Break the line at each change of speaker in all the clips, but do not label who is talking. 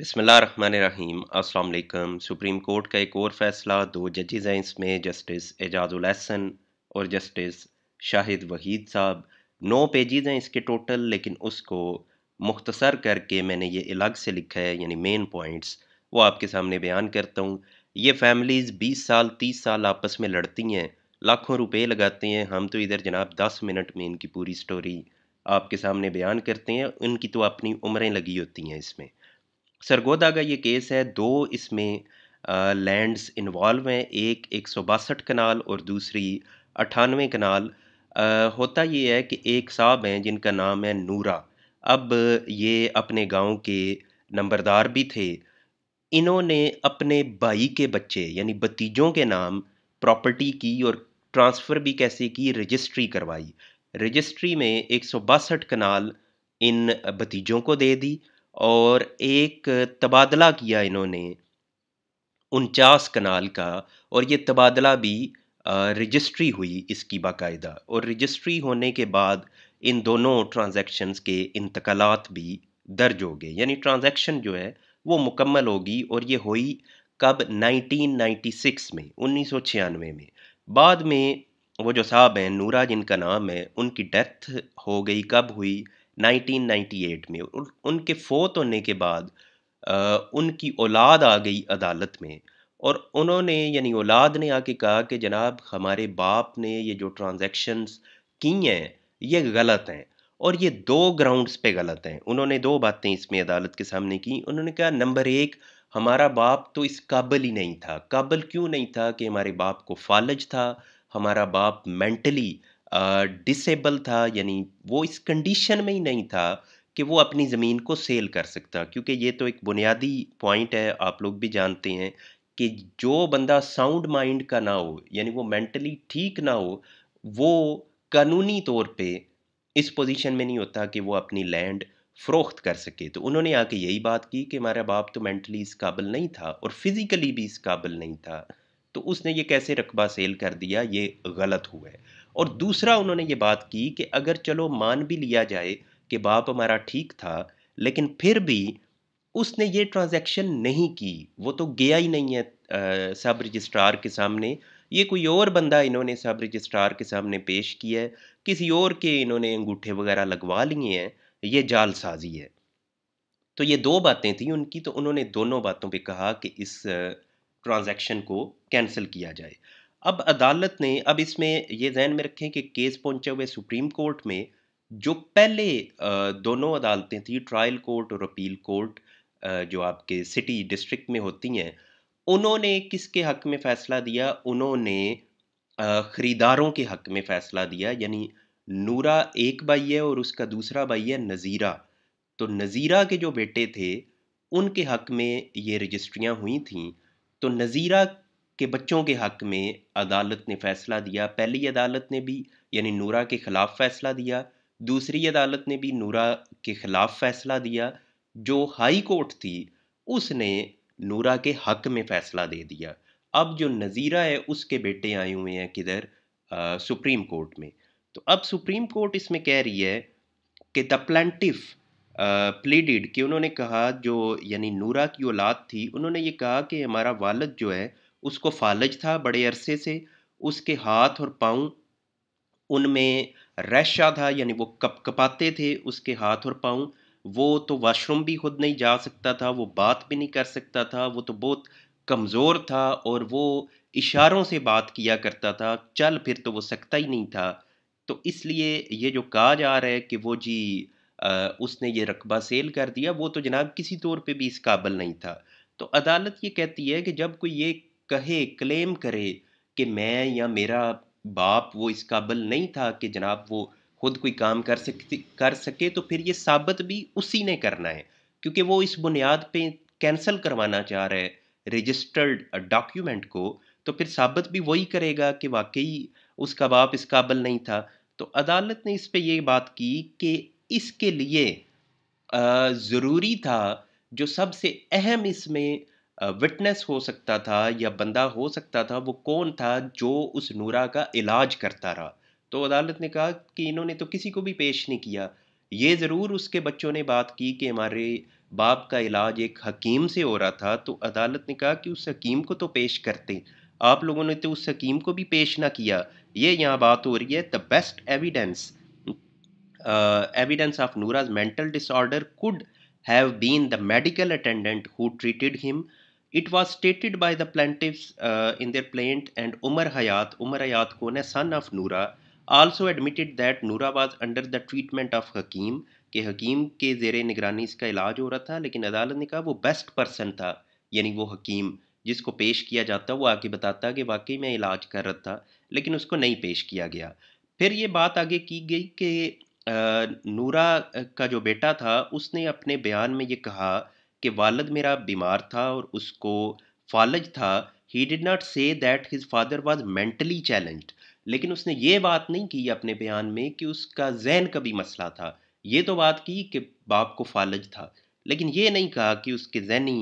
बिसमीम अल्लाम supreme court का एक और फैसला दो जजेज़ हैं इसमें जस्टिस एजाज एहसन और जस्टिस शाहिद वहीद साहब नौ पेजेज़ हैं इसके टोटल लेकिन उसको मुख्तसर करके मैंने ये अलग से लिखा है यानी मेन पॉइंट्स वो आपके सामने बयान करता हूँ ये फैमिलीज़ बीस साल तीस साल आपस में लड़ती हैं लाखों रुपए लगाते हैं हम तो इधर जनाब दस मिनट में इनकी पूरी स्टोरी आपके सामने बयान करते हैं उनकी तो अपनी उम्रें लगी होती हैं इसमें सरगोदा का ये केस है दो इसमें लैंड्स इन्वॉल्व हैं एक एक सौ बासठ कनाल और दूसरी अट्ठानवे कनाल आ, होता ये है कि एक साहब हैं जिनका नाम है नूरा अब ये अपने गांव के नंबरदार भी थे इन्होंने अपने भाई के बच्चे यानी भतीजों के नाम प्रॉपर्टी की और ट्रांसफ़र भी कैसे की रजिस्ट्री करवाई रजिस्ट्री में एक सौ बासठ कनाल इन भतीजों को दे दी और एक तबादला किया इन्होंने उनचास कनाल का और ये तबादला भी रजिस्ट्री हुई इसकी बाकायदा और रजिस्ट्री होने के बाद इन दोनों ट्रांजैक्शंस के इंतकालात भी दर्ज हो गए यानी ट्रांजैक्शन जो है वो मुकम्मल होगी और ये हुई कब 1996 में उन्नीस में बाद में वो जो साहब हैं नूरा जिनका नाम है उनकी डेथ हो गई कब हुई 1998 में उनके फोत होने के बाद उनकी औलाद आ गई अदालत में और उन्होंने यानी औलाद ने आके कहा कि जनाब हमारे बाप ने ये जो ट्रांजैक्शंस की हैं ये गलत हैं और ये दो ग्राउंड्स पे गलत हैं उन्होंने दो बातें इसमें अदालत के सामने की उन्होंने कहा नंबर एक हमारा बाप तो इस काबिल ही नहीं था काबिल क्यों नहीं था कि हमारे बाप को फालज था हमारा बाप मेंटली डिसेबल था यानी वो इस कंडीशन में ही नहीं था कि वो अपनी ज़मीन को सेल कर सकता क्योंकि ये तो एक बुनियादी पॉइंट है आप लोग भी जानते हैं कि जो बंदा साउंड माइंड का ना हो यानी वो मेंटली ठीक ना हो वो कानूनी तौर पे इस पोजीशन में नहीं होता कि वो अपनी लैंड फ़रोख्त कर सके तो उन्होंने आके यही बात की कि हमारा बाप तो मेंटली इस काबिल नहीं था और फिज़िकली भी इस काबिल नहीं था तो उसने ये कैसे रकबा सेल कर दिया ये गलत हुआ है और दूसरा उन्होंने ये बात की कि अगर चलो मान भी लिया जाए कि बाप हमारा ठीक था लेकिन फिर भी उसने ये ट्रांजैक्शन नहीं की वो तो गया ही नहीं है आ, सब रजिस्ट्रार के सामने ये कोई और बंदा इन्होंने सब रजिस्ट्रार के सामने पेश किया है किसी और के इन्होंने अंगूठे वगैरह लगवा लिए हैं ये जालसाजी है तो ये दो बातें थी उनकी तो उन्होंने दोनों बातों पे कहा कि इस ट्रांजैक्शन को कैंसिल किया जाए अब अदालत ने अब इसमें ये जहन में रखें कि केस पहुंचे हुए सुप्रीम कोर्ट में जो पहले दोनों अदालतें थी ट्रायल कोर्ट और अपील कोर्ट जो आपके सिटी डिस्ट्रिक्ट में होती हैं उन्होंने किसके हक में फ़ैसला दिया उन्होंने ख़रीदारों के हक में फ़ैसला दिया यानी नूरा एक भाई है और उसका दूसरा भाई है नज़ीरा तो नज़ीरा के जो बेटे थे उनके हक में ये रजिस्ट्रियाँ हुई थी तो नज़ीरा के बच्चों के हक़ में अदालत ने फ़ैसला दिया पहली अदालत ने भी यानी नूरा के ख़िलाफ़ फ़ैसला दिया दूसरी अदालत ने भी नूरा के ख़िलाफ़ फ़ैसला दिया जो हाई कोर्ट थी उसने नूरा के हक़ में फ़ैसला दे दिया अब जो नज़ीरा है उसके बेटे आए हुए हैं किधर सुप्रीम कोर्ट में तो अब सुप्रीम कोर्ट इसमें कह रही है कि द प्लेंटिफ प्लीडिड कि उन्होंने कहा जो यानी नूरा की औलाद थी उन्होंने ये कहा कि हमारा वालद जो है उसको फालज था बड़े अरसे से उसके हाथ और पाँव उनमें रैशा था यानी वो कप कपाते थे उसके हाथ और पाँव वो तो वॉशरूम भी खुद नहीं जा सकता था वो बात भी नहीं कर सकता था वो तो बहुत कमज़ोर था और वो इशारों से बात किया करता था चल फिर तो वो सकता ही नहीं था तो इसलिए ये जो कहा जा रहा है कि वो जी आ, उसने ये रकबा सेल कर दिया वो तो जनाब किसी तौर पे भी इस काबिल नहीं था तो अदालत ये कहती है कि जब कोई ये कहे क्लेम करे कि मैं या मेरा बाप वो इस काबिल नहीं था कि जनाब वो खुद कोई काम कर सकती कर सके तो फिर ये साबित भी उसी ने करना है क्योंकि वो इस बुनियाद पे कैंसिल करवाना चाह रहा है रजिस्टर्ड डॉक्यूमेंट को तो फिर साबित भी वही करेगा कि वाकई उसका बाप इस काबिल नहीं था तो अदालत ने इस पर ये बात की कि इसके लिए ज़रूरी था जो सबसे अहम इसमें विटनेस हो सकता था या बंदा हो सकता था वो कौन था जो उस नूरा का इलाज करता रहा तो अदालत ने कहा कि इन्होंने तो किसी को भी पेश नहीं किया ये ज़रूर उसके बच्चों ने बात की कि हमारे बाप का इलाज एक हकीम से हो रहा था तो अदालत ने कहा कि उस हकीम को तो पेश करते आप लोगों ने तो उस हकीम को भी पेश ना किया ये यहाँ बात हो रही है the best evidence evidence of Noora's mental disorder could have been the medical attendant who treated him it was stated by the plaintiff in their plaint and Umar Hayat Umar Hayat कौन है son of Noora also admitted that Noora was under the treatment of Hakim के हकीम के जेर निगरानी इसका इलाज हो रहा था लेकिन अदालत ने कहा वो बेस्ट पर्सन था यानी वो हकीम जिसको पेश किया जाता वो आके बताता कि वाकई मैं इलाज कर रहा था लेकिन उसको नहीं पेश किया गया फिर ये बात आगे की गई कि नूरा का जो बेटा था उसने अपने बयान में ये कहा कि वालद मेरा बीमार था और उसको फालज था he did not say that his father was mentally challenge लेकिन उसने ये बात नहीं की अपने बयान में कि उसका जहन का भी मसला था ये तो बात की कि बाप को फालज था लेकिन ये नहीं कहा कि उसके जहनी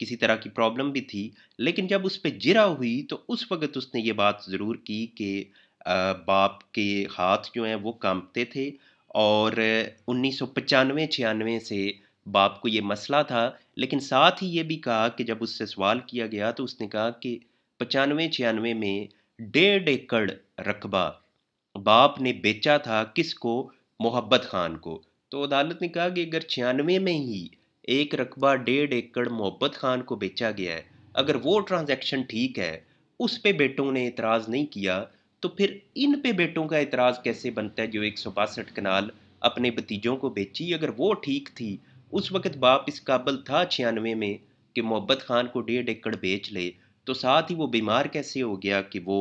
किसी तरह की प्रॉब्लम भी थी लेकिन जब उस पर जिरा हुई तो उस वक़्त उसने ये बात ज़रूर की कि बाप के हाथ जो हैं वो कांपते थे और उन्नीस सौ पचानवे छियानवे से बाप को ये मसला था लेकिन साथ ही ये भी कहा कि जब उससे सवाल किया गया तो उसने कहा कि पचानवे छियानवे में डेढ़ एकड़ रकबा बाप ने बेचा था किसको मोहब्बत खान को तो अदालत ने कहा कि अगर छियानवे में ही एक रकबा डेढ़ एकड़ मोहब्बत खान को बेचा गया है अगर वो ट्रांजैक्शन ठीक है उस पे बेटों ने इतराज़ नहीं किया तो फिर इन पे बेटों का एतराज़ कैसे बनता है जो एक सौ बासठ कनाल अपने भतीजों को बेची अगर वो ठीक थी उस वक़्त बाप इस काबल था छियानवे में कि मोहब्बत खान को डेढ़ एकड़ बेच ले तो साथ ही वो बीमार कैसे हो गया कि वो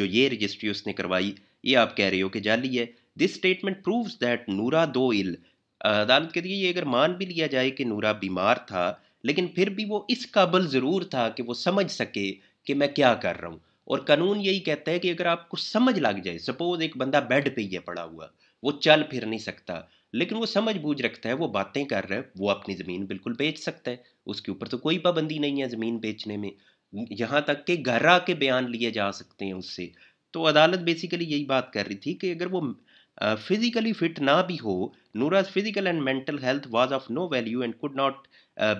जो ये रजिस्ट्री उसने करवाई ये आप कह रहे हो कि जाली है दिस स्टेटमेंट प्रूव्स दैट नूरा दो इल अदालत कहती है ये अगर मान भी लिया जाए कि नूरा बीमार था लेकिन फिर भी वो इस काबल ज़रूर था कि वो समझ सके कि मैं क्या कर रहा हूँ और कानून यही कहता है कि अगर आपको समझ लग जाए सपोज़ एक बंदा बेड पे ही है पड़ा हुआ वो चल फिर नहीं सकता लेकिन वो समझ बूझ रखता है वो बातें कर रहा है वो अपनी ज़मीन बिल्कुल बेच सकता है उसके ऊपर तो कोई पाबंदी नहीं है ज़मीन बेचने में यहाँ तक कि घर आके बयान लिए जा सकते हैं उससे तो अदालत बेसिकली यही बात कर रही थी कि अगर वो फिजिकली फिट ना भी हो Noora's physical and mental health was of no value and could not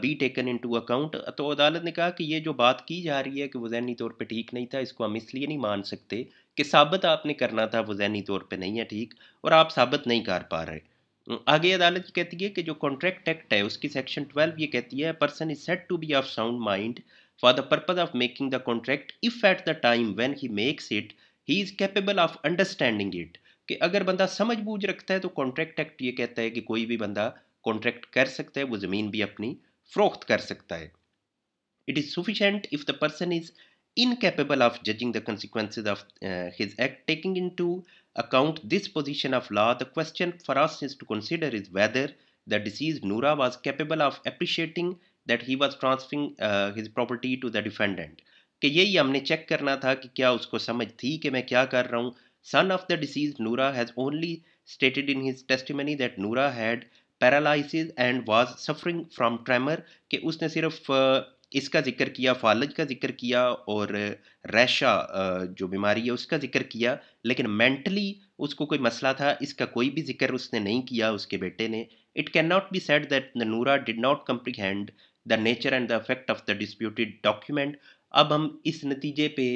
be taken into account तो अदालत ने कहा कि ये जो बात की जा रही है कि वो जहनी तौर पे ठीक नहीं था इसको हम इसलिए नहीं मान सकते कि साबित आपने करना था वो जहनी तौर पे नहीं है ठीक और आप साबित नहीं कर पा रहे तो आगे अदालत कहती है कि जो कॉन्ट्रैक्ट एक्ट है उसकी सेक्शन ट्वेल्व ये कहती है person is said to be of sound mind for the purpose of making the contract if at the time when he makes it he is capable of understanding it कि अगर बंदा समझ बूझ रखता है तो कॉन्ट्रैक्ट एक्ट ये कहता है कि कोई भी बंदा कॉन्ट्रैक्ट कर सकता है वो ज़मीन भी अपनी फ़रोख्त कर सकता है it is sufficient if the person is incapable of judging the consequences of his act taking into account this position of law, the question for us is to consider is whether the deceased Nura was capable of appreciating that he was transferring uh, his property to the defendant. कि यही हमने check करना था कि क्या उसको समझ थी कि मैं क्या कर रहा हूँ son of the deceased Noora has only stated in his testimony that Noora had paralysis and was suffering from tremor कि उसने सिर्फ uh, इसका जिक्र किया फालज का जिक्र किया और रैशा जो बीमारी है उसका जिक्र किया लेकिन मेंटली उसको कोई मसला था इसका कोई भी जिक्र उसने नहीं किया उसके बेटे ने it can not be said that the Noora did not comprehend the nature and the effect of the disputed document अब हम इस नतीजे पे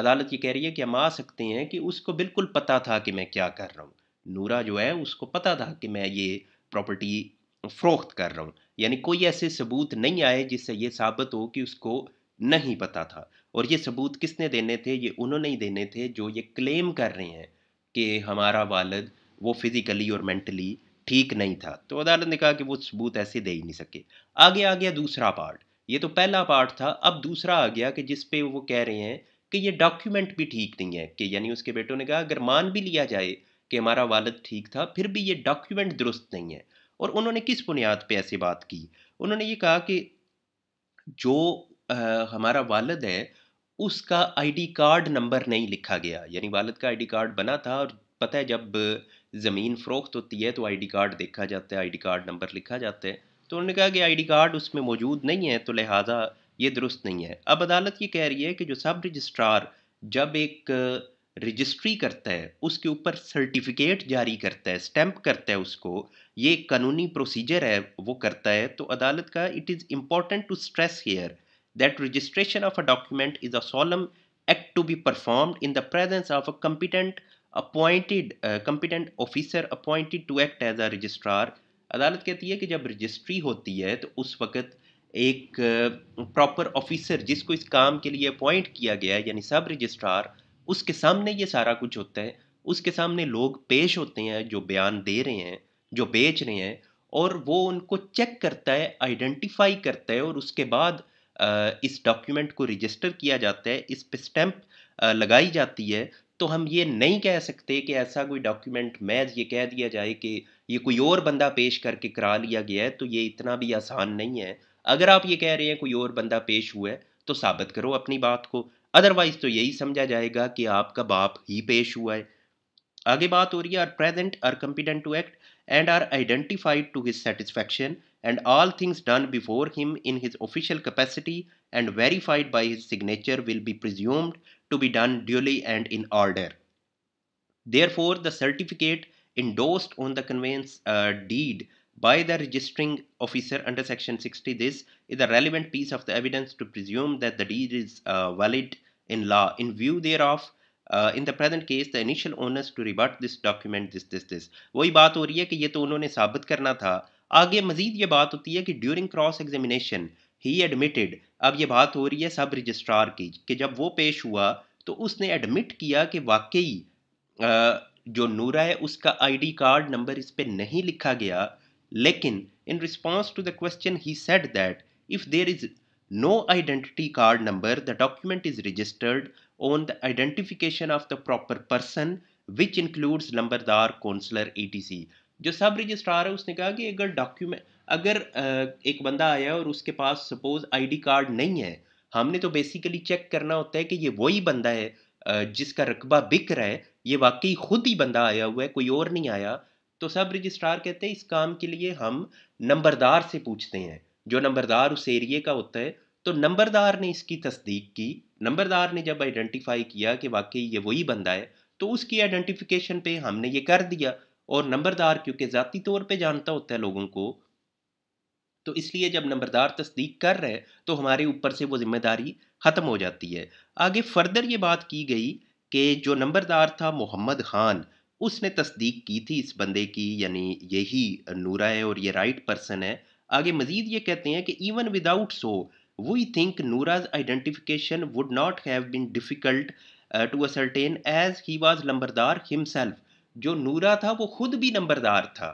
अदालत ये कह रही है कि हम आ सकते हैं कि उसको बिल्कुल पता था कि मैं क्या कर रहा हूँ नूरा जो है उसको पता था कि मैं ये प्रॉपर्टी फ़रोख्त कर रहा हूँ यानी कोई ऐसे सबूत नहीं आए जिससे ये साबित हो कि उसको नहीं पता था और ये सबूत किसने देने थे ये उन्होंने ही देने थे जो ये क्लेम कर रहे हैं कि हमारा वालद वो फिज़िकली और मेंटली ठीक नहीं था तो अदालत ने कहा कि वो सबूत ऐसे दे ही नहीं सके आगे आ गया दूसरा पार्ट ये तो पहला पार्ट था अब दूसरा आ गया कि जिस पे वो कह रहे हैं कि ये डॉक्यूमेंट भी ठीक नहीं है कि यानी उसके बेटों ने कहा अगर मान भी लिया जाए कि हमारा वालद ठीक था फिर भी ये डॉक्यूमेंट दुरुस्त नहीं है और उन्होंने किस बुनियाद पे ऐसी बात की उन्होंने ये कहा कि जो आ, हमारा वालद है उसका आईडी कार्ड नंबर नहीं लिखा गया यानी वालद का आईडी कार्ड बना था और पता है जब ज़मीन फ़रोख्त होती है तो आईडी कार्ड देखा जाता है आईडी कार्ड नंबर लिखा जाता है तो उन्होंने कहा कि आईडी कार्ड उसमें मौजूद नहीं है तो लिहाजा ये दुरुस्त नहीं है अब अदालत ये कह रही है कि जो सब रजिस्ट्रार जब एक रजिस्ट्री करता है उसके ऊपर सर्टिफिकेट जारी करता है स्टैंप करता है उसको ये कानूनी प्रोसीजर है वो करता है तो अदालत का it is important to stress here that registration of a document is a solemn act to be perform in the presence of a competent appointed competent officer appointed to act as a registrar अदालत कहती है कि जब registry होती है तो उस वक्त एक प्रॉपर uh, ऑफिसर जिसको इस काम के लिए अपॉइंट किया गया है यानी सब रजिस्ट्रार उसके सामने ये सारा कुछ होता है उसके सामने लोग पेश होते हैं जो बयान दे रहे हैं जो बेच रहे हैं और वो उनको चेक करता है आइडेंटिफाई करता है और उसके बाद इस डॉक्यूमेंट को रजिस्टर किया जाता है इस पर स्टैम्प लगाई जाती है तो हम ये नहीं कह सकते कि ऐसा कोई डॉक्यूमेंट मैज ये कह दिया जाए कि ये कोई और बंदा पेश करके करा लिया गया है तो ये इतना भी आसान नहीं है अगर आप ये कह रहे हैं कोई और बंदा पेश हुआ है तो साबित करो अपनी बात को Otherwise, तो यही समझा जाएगा कि आपका बाप ही पेश हुआ है आगे बात हो रही है Are present are competent to act and are identified to his satisfaction and all things done before him in his official capacity and verified by his signature will be presumed to be done duly and in order. Therefore, the certificate endorsed on the conveyance uh, deed by the registering officer under section 60 this is a relevant piece of the evidence to presume that the deed is uh, valid in law in view thereof in the present case the initial onus to to this document this this this वही बात हो रही है कि ये तो उन्होंने साबित करना था आगे मजीद ये बात होती है कि during cross examination he admitted अब ये बात हो रही है सब रजिस्ट्रार की कि जब वो पेश हुआ तो उसने एडमिट किया कि वाकई uh, जो नूरा है उसका आई डी कार्ड नंबर इस पर नहीं लिखा गया लेकिन in response to the question he said that if there is no identity card number, the document is registered on the identification of the proper person which includes numberdar councillor E T C जो सब registrar है उसने कहा कि अगर document अगर एक बंदा आया और उसके पास सपोज आईडी कार्ड नहीं है हमने तो बेसिकली चेक करना होता है कि ये वही बंदा है जिसका रकबा बिक रहा है ये वाकई खुद ही बंदा आया हुआ है कोई और नहीं आया तो सब रजिस्ट्रार कहते हैं इस काम के लिए हम नंबरदार से पूछते हैं जो नंबरदार उस एरिए का होता है तो नंबरदार ने इसकी तस्दीक की नंबरदार ने जब आइडेंटिफाई किया कि वाकई ये वही बंदा है तो उसकी आइडेंटिफिकेशन पे हमने ये कर दिया और नंबरदार क्योंकि ज़ाती तौर पे जानता होता है लोगों को तो इसलिए जब नंबरदार तस्दीक कर रहे तो हमारे ऊपर से वो जिम्मेदारी ख़त्म हो जाती है आगे फर्दर ये बात की गई कि जो नंबरदार था मोहम्मद खान उसने तस्दीक की थी इस बंदे की यानी यही नूरा है और ये राइट पर्सन है आगे मजीद ये कहते हैं कि even without so we think Noora's identification would not have been difficult to ascertain as he was numberdar himself जो नूरा था वो खुद भी नंबरदार था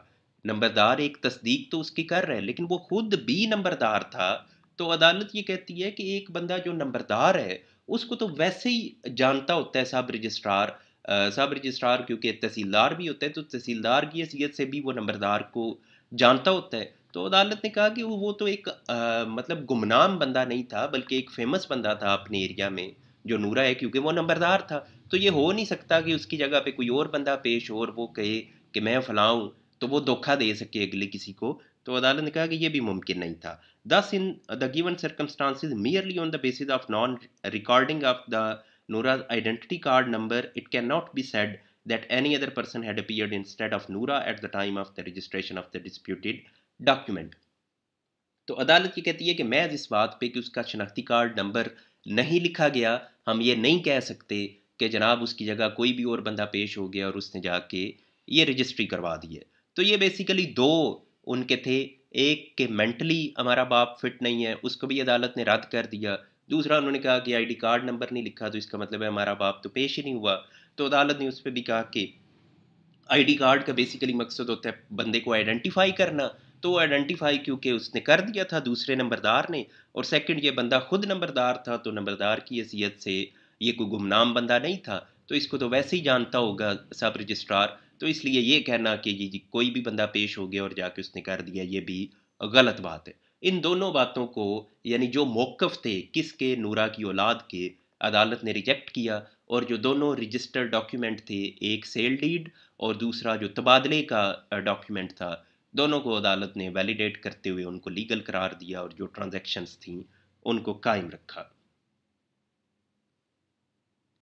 नंबरदार एक तस्दीक तो उसकी कर रहे हैं लेकिन वो खुद भी नंबरदार था तो अदालत ये कहती है कि एक बंदा जो नंबरदार है उसको तो वैसे ही जानता होता है सब रजिस्ट्रार uh, सब रजिस्ट्रार क्योंकि तहसीलदार भी होता है तो तहसीलदार की हैसियत से भी वो नंबरदार को जानता होता है तो अदालत ने कहा कि वो तो एक आ, मतलब गुमनाम बंदा नहीं था बल्कि एक फेमस बंदा था अपने एरिया में जो नूरा है क्योंकि वो नंबरदार था तो ये हो नहीं सकता कि उसकी जगह पे कोई और बंदा पेश हो और वो कहे कि मैं फलाऊँ तो वो धोखा दे सके अगले किसी को तो अदालत ने कहा कि ये भी मुमकिन नहीं था thus in the given circumstances merely on the basis of non recording of the Noora identity card number it can not be said that any other person had appeared instead of Noora at the time of the registration of the disputed document तो अदालत ये कहती है कि मैं इस बात पे कि उसका शनाख्ती कार्ड नंबर नहीं लिखा गया हम ये नहीं कह सकते कि जनाब उसकी जगह कोई भी और बंदा पेश हो गया और उसने जाके ये रजिस्ट्री करवा दी है तो ये बेसिकली दो उनके थे एक के मेंटली हमारा बाप फिट नहीं है उसको भी अदालत ने रद्द कर दिया दूसरा उन्होंने कहा कि आईडी कार्ड नंबर नहीं लिखा तो इसका मतलब है हमारा बाप तो पेश ही नहीं हुआ तो अदालत ने उस पर भी कहा कि आईडी कार्ड का बेसिकली मकसद होता है बंदे को आइडेंटिफाई करना तो आइडेंटिफाई क्योंकि उसने कर दिया था दूसरे नंबरदार ने और सेकंड ये बंदा खुद नंबरदार था तो नंबरदार की हैसियत से ये कोई गुमनाम बंदा नहीं था तो इसको तो वैसे ही जानता होगा सब रजिस्ट्रार तो इसलिए ये कहना कि ये कोई भी बंदा पेश हो गया और जाके उसने कर दिया ये भी गलत बात है इन दोनों बातों को यानी जो मौक़ थे किसके नूरा की औलाद के अदालत ने रिजेक्ट किया और जो दोनों रजिस्टर्ड डॉक्यूमेंट थे एक सेल डीड और दूसरा जो तबादले का डॉक्यूमेंट था दोनों को अदालत ने वैलिडेट करते हुए उनको लीगल करार दिया और जो ट्रांज़ेक्शन्स थी उनको कायम रखा